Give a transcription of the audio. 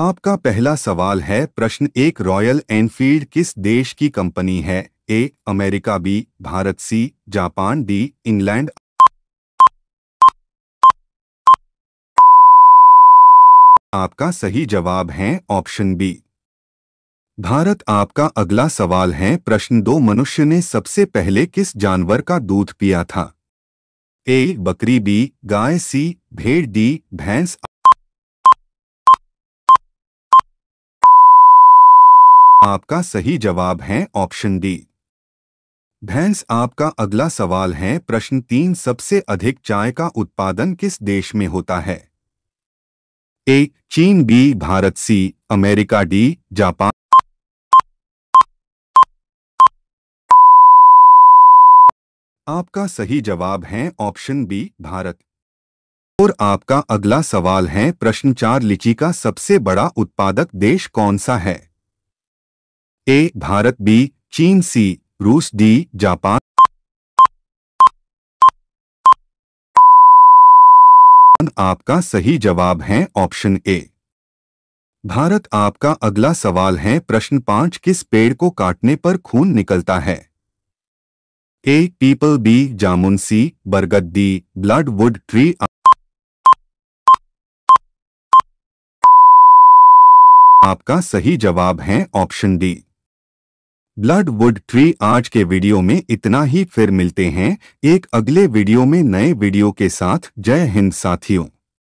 आपका पहला सवाल है प्रश्न एक रॉयल एनफील्ड किस देश की कंपनी है A America B Bharat C Japan D England आपका सही जवाब है ऑप्शन बी भारत आपका अगला सवाल है प्रश्न दो मनुष्य ने सबसे पहले किस जानवर का दूध पिया था ए बकरी बी गाय सी भेड़ डी भैंस आपका सही जवाब है ऑप्शन डी भैंस आपका अगला सवाल है प्रश्न तीन सबसे अधिक चाय का उत्पादन किस देश में होता है ए चीन B Bharat C America D Japan आपका सही जवाब है ऑप्शन बी भारत और आपका अगला सवाल है प्रश्न चार लीची का सबसे बड़ा उत्पादक देश कौन सा है ए भारत बी चीन सी रूस डी जापान आपका सही जवाब है ऑप्शन ए भारत आपका अगला सवाल है प्रश्न पांच किस पेड़ को काटने पर खून निकलता है ए पीपल बी जामुन सी बरगद डी ब्लड वुड ट्री आपका सही जवाब है ऑप्शन डी वुड ट्री आज के वीडियो में इतना ही फिर मिलते हैं एक अगले वीडियो में नए वीडियो के साथ जय हिंद साथियों